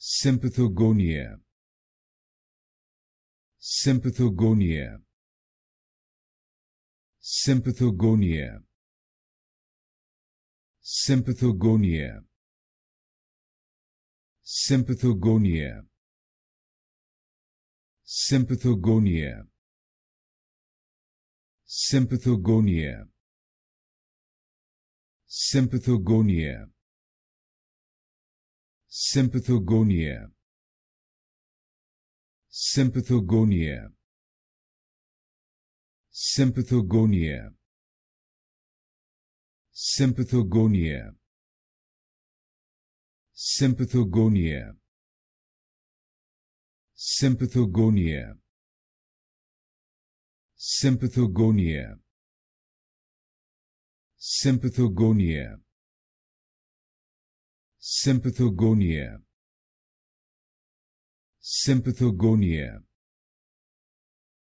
sympathogonia sympathogonia sympathogonia sympathogonia sympathogonia sympathogonia sympathogonia sympathogonia sympathogonia sympathogonia sympathogonia sympathogonia sympathogonia sympathogonia sympathogonia sympathogonia Sympathogonia Sympathogonia